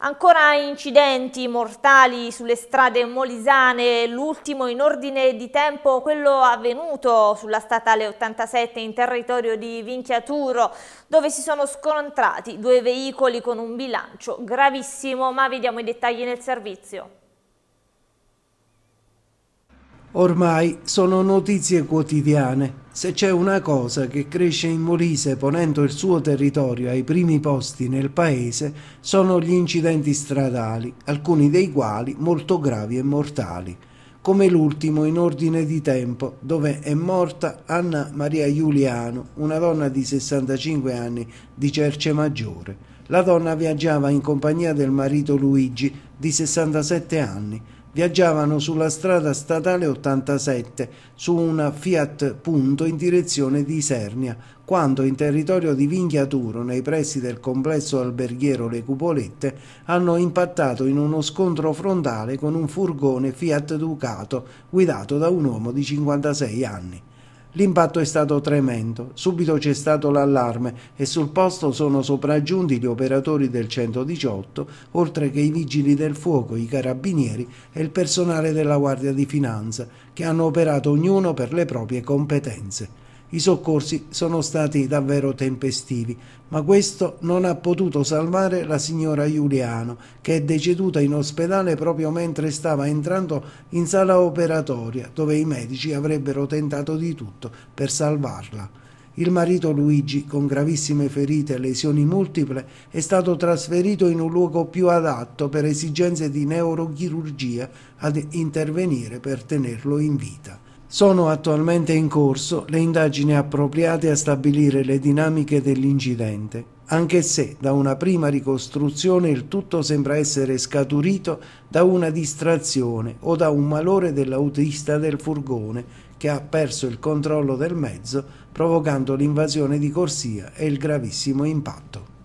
Ancora incidenti mortali sulle strade molisane, l'ultimo in ordine di tempo quello avvenuto sulla statale 87 in territorio di Vinchiaturo dove si sono scontrati due veicoli con un bilancio gravissimo ma vediamo i dettagli nel servizio. Ormai sono notizie quotidiane. Se c'è una cosa che cresce in Molise ponendo il suo territorio ai primi posti nel paese sono gli incidenti stradali, alcuni dei quali molto gravi e mortali, come l'ultimo in ordine di tempo dove è morta Anna Maria Giuliano, una donna di 65 anni di Cerce Maggiore. La donna viaggiava in compagnia del marito Luigi di 67 anni viaggiavano sulla strada statale 87 su una Fiat Punto in direzione di Isernia, quando in territorio di Vinchiaturo, nei pressi del complesso alberghiero Le Cupolette, hanno impattato in uno scontro frontale con un furgone Fiat Ducato guidato da un uomo di 56 anni. L'impatto è stato tremendo, subito c'è stato l'allarme e sul posto sono sopraggiunti gli operatori del 118, oltre che i vigili del fuoco, i carabinieri e il personale della Guardia di Finanza, che hanno operato ognuno per le proprie competenze. I soccorsi sono stati davvero tempestivi, ma questo non ha potuto salvare la signora Giuliano, che è deceduta in ospedale proprio mentre stava entrando in sala operatoria, dove i medici avrebbero tentato di tutto per salvarla. Il marito Luigi, con gravissime ferite e lesioni multiple, è stato trasferito in un luogo più adatto per esigenze di neurochirurgia ad intervenire per tenerlo in vita. Sono attualmente in corso le indagini appropriate a stabilire le dinamiche dell'incidente, anche se da una prima ricostruzione il tutto sembra essere scaturito da una distrazione o da un malore dell'autista del furgone che ha perso il controllo del mezzo provocando l'invasione di corsia e il gravissimo impatto.